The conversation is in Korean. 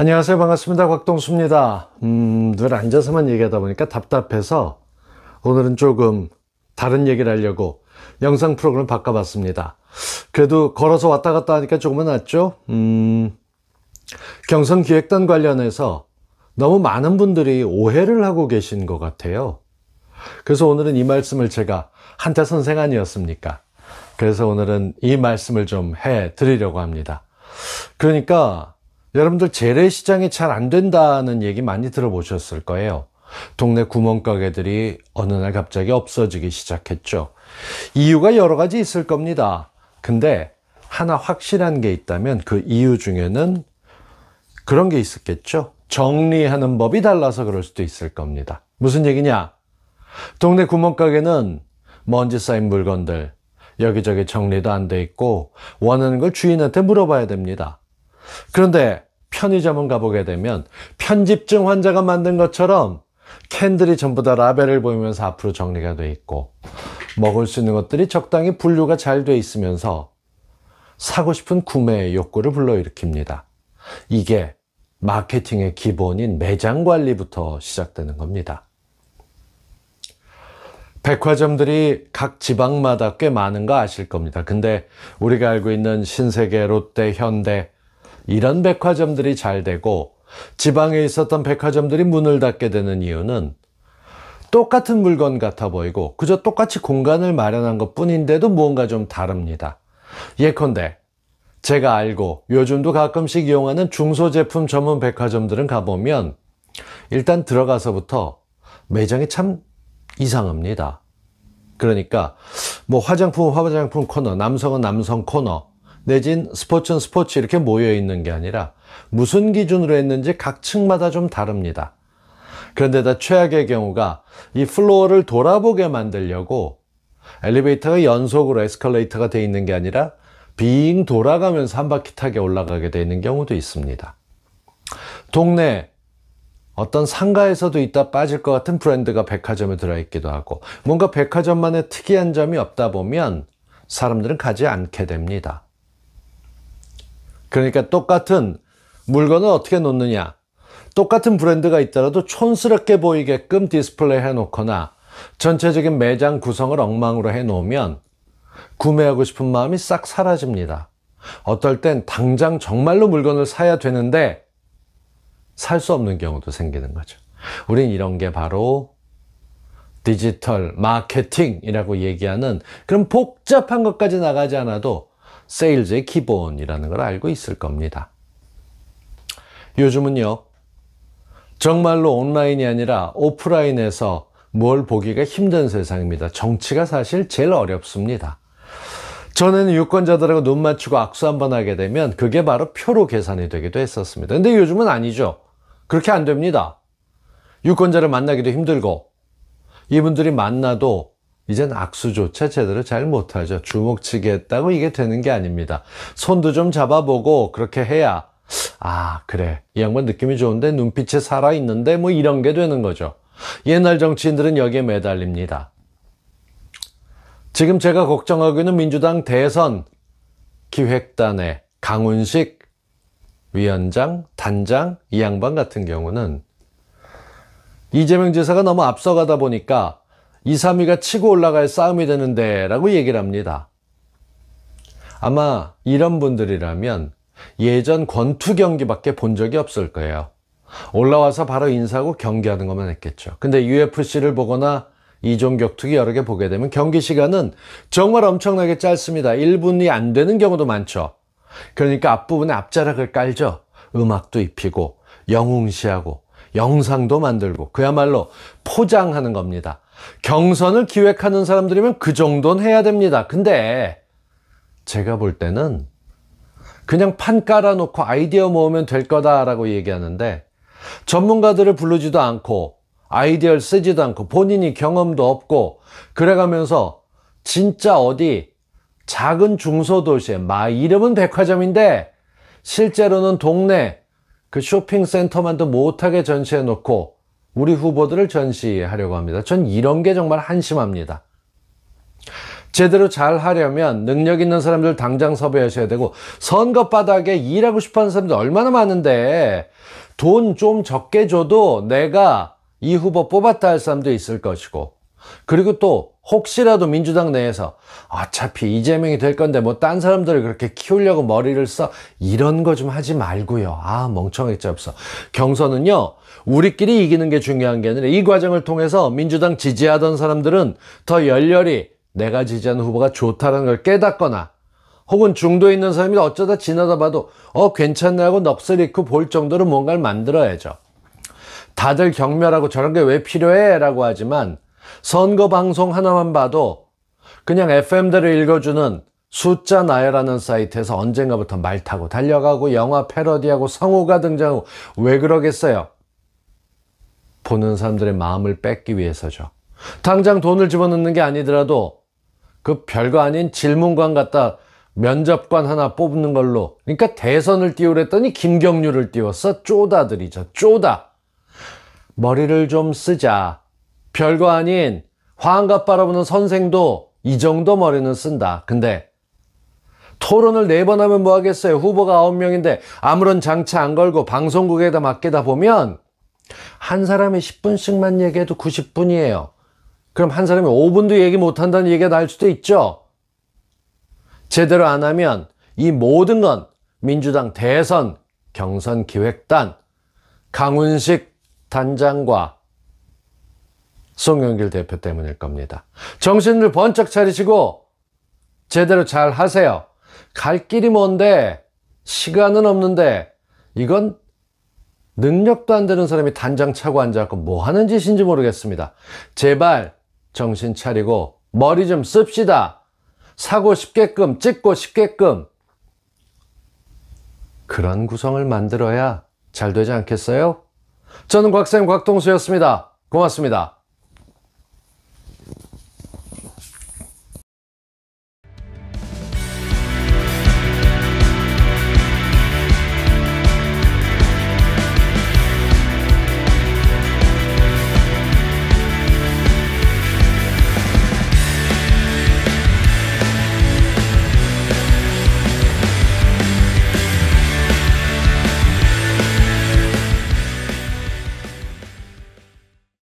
안녕하세요 반갑습니다 곽동수입니다 음, 늘 앉아서만 얘기하다 보니까 답답해서 오늘은 조금 다른 얘기를 하려고 영상 프로그램 바꿔봤습니다 그래도 걸어서 왔다 갔다 하니까 조금은 낫죠 음, 경선기획단 관련해서 너무 많은 분들이 오해를 하고 계신 것 같아요 그래서 오늘은 이 말씀을 제가 한타 선생 아니었습니까 그래서 오늘은 이 말씀을 좀 해 드리려고 합니다 그러니까 여러분들 재래시장이 잘 안 된다는 얘기 많이 들어보셨을 거예요. 동네 구멍가게들이 어느 날 갑자기 없어지기 시작했죠. 이유가 여러 가지 있을 겁니다. 근데 하나 확실한 게 있다면 그 이유 중에는 그런 게 있었겠죠. 정리하는 법이 달라서 그럴 수도 있을 겁니다. 무슨 얘기냐? 동네 구멍가게는 먼지 쌓인 물건들 여기저기 정리도 안 돼 있고 원하는 걸 주인한테 물어봐야 됩니다. 그런데 편의점은 가보게 되면 편집증 환자가 만든 것처럼 캔들이 전부 다 라벨을 보이면서 앞으로 정리가 돼 있고 먹을 수 있는 것들이 적당히 분류가 잘 돼 있으면서 사고 싶은 구매의 욕구를 불러일으킵니다. 이게 마케팅의 기본인 매장 관리부터 시작되는 겁니다. 백화점들이 각 지방마다 꽤 많은 거 아실 겁니다. 근데 우리가 알고 있는 신세계, 롯데, 현대, 이런 백화점들이 잘 되고 지방에 있었던 백화점들이 문을 닫게 되는 이유는 똑같은 물건 같아 보이고 그저 똑같이 공간을 마련한 것 뿐인데도 무언가 좀 다릅니다. 예컨대 제가 알고 요즘도 가끔씩 이용하는 중소제품 전문 백화점들은 가보면 일단 들어가서부터 매장이 참 이상합니다. 그러니까 뭐 화장품 화장품 코너, 남성은 남성 코너, 내진 스포츠는 스포츠 이렇게 모여 있는 게 아니라 무슨 기준으로 했는지 각 층마다 좀 다릅니다. 그런데다 최악의 경우가 이 플로어를 돌아보게 만들려고 엘리베이터가 연속으로 에스컬레이터가 돼 있는 게 아니라 빙 돌아가면서 한 바퀴 타게 올라가게 돼 있는 경우도 있습니다. 동네 어떤 상가에서도 있다 빠질 것 같은 브랜드가 백화점에 들어있기도 하고 뭔가 백화점만의 특이한 점이 없다 보면 사람들은 가지 않게 됩니다. 그러니까 똑같은 물건을 어떻게 놓느냐 똑같은 브랜드가 있더라도 촌스럽게 보이게끔 디스플레이 해 놓거나 전체적인 매장 구성을 엉망으로 해 놓으면 구매하고 싶은 마음이 싹 사라집니다 어떨 땐 당장 정말로 물건을 사야 되는데 살 수 없는 경우도 생기는 거죠 우린 이런 게 바로 디지털 마케팅이라고 얘기하는 그런 복잡한 것까지 나가지 않아도 세일즈의 기본이라는 걸 알고 있을 겁니다. 요즘은요, 정말로 온라인이 아니라 오프라인에서 뭘 보기가 힘든 세상입니다. 정치가 사실 제일 어렵습니다. 전에는 유권자들하고 눈 맞추고 악수 한번 하게 되면 그게 바로 표로 계산이 되기도 했었습니다. 근데 요즘은 아니죠. 그렇게 안 됩니다. 유권자를 만나기도 힘들고 이분들이 만나도 이젠 악수조차 제대로 잘 못하죠. 주먹치기 했다고 이게 되는 게 아닙니다. 손도 좀 잡아보고 그렇게 해야 아 그래 이 양반 느낌이 좋은데 눈빛이 살아있는데 뭐 이런 게 되는 거죠. 옛날 정치인들은 여기에 매달립니다. 지금 제가 걱정하고 있는 민주당 대선 기획단의 강훈식 위원장, 단장, 이 양반 같은 경우는 이재명 지사가 너무 앞서가다 보니까 2, 3위가 치고 올라갈 싸움이 되는데 라고 얘기를 합니다. 아마 이런 분들이라면 예전 권투 경기밖에 본 적이 없을 거예요. 올라와서 바로 인사하고 경기하는 것만 했겠죠. 근데 UFC를 보거나 이종 격투기 여러 개 보게 되면 경기 시간은 정말 엄청나게 짧습니다. 1분이 안 되는 경우도 많죠. 그러니까 앞부분에 앞자락을 깔죠. 음악도 입히고 영웅시하고 영상도 만들고 그야말로 포장하는 겁니다. 경선을 기획하는 사람들이면 그 정도는 해야 됩니다. 근데 제가 볼 때는 그냥 판 깔아놓고 아이디어 모으면 될 거다라고 얘기하는데 전문가들을 부르지도 않고 아이디어를 쓰지도 않고 본인이 경험도 없고 그래가면서 진짜 어디 작은 중소도시에 마 이름은 백화점인데 실제로는 동네 그 쇼핑센터만도 못하게 전시해 놓고 우리 후보들을 전시하려고 합니다. 전 이런 게 정말 한심합니다. 제대로 잘 하려면 능력 있는 사람들 당장 섭외하셔야 되고 선거 바닥에 일하고 싶어하는 사람들 얼마나 많은데 돈 좀 적게 줘도 내가 이 후보 뽑았다 할 사람도 있을 것이고 그리고 또 혹시라도 민주당 내에서 어차피 이재명이 될 건데 뭐 딴 사람들을 그렇게 키우려고 머리를 써 이런 거 좀 하지 말고요 아 멍청했자 없어 경선은요 우리끼리 이기는 게 중요한 게 아니라 이 과정을 통해서 민주당 지지하던 사람들은 더 열렬히 내가 지지하는 후보가 좋다는 걸 깨닫거나 혹은 중도에 있는 사람이 어쩌다 지나다 봐도 어 괜찮네 하고 넋을 잃고 볼 정도로 뭔가를 만들어야죠 다들 경멸하고 저런 게 왜 필요해 라고 하지만 선거 방송 하나만 봐도 그냥 FM대를 읽어주는 숫자 나열하는 사이트에서 언젠가부터 말 타고 달려가고 영화 패러디하고 성우가 등장하고 왜 그러겠어요? 보는 사람들의 마음을 뺏기 위해서죠. 당장 돈을 집어넣는 게 아니더라도 그 별거 아닌 질문관 같다 면접관 하나 뽑는 걸로 그러니까 대선을 띄우랬더니 김경률을 띄웠어 쪼다들이죠 쪼다 머리를 좀 쓰자 별거 아닌 화한갑 바라보는 선생도 이 정도 머리는 쓴다. 근데 토론을 네 번 하면 뭐 하겠어요. 후보가 아홉 명인데 아무런 장치 안 걸고 방송국에다 맡기다 보면 한 사람이 10분씩만 얘기해도 90분이에요. 그럼 한 사람이 5분도 얘기 못한다는 얘기가 날 수도 있죠. 제대로 안 하면 이 모든 건 민주당 대선 경선 기획단 강훈식 단장과 송영길 대표 때문일 겁니다. 정신을 번쩍 차리시고 제대로 잘 하세요. 갈 길이 먼데 시간은 없는데 이건 능력도 안 되는 사람이 단장 차고 앉아갖고 뭐 하는 짓인지 모르겠습니다. 제발 정신 차리고 머리 좀 씁시다. 사고 싶게끔 찍고 싶게끔 그런 구성을 만들어야 잘 되지 않겠어요? 저는 곽쌤 곽동수였습니다. 고맙습니다.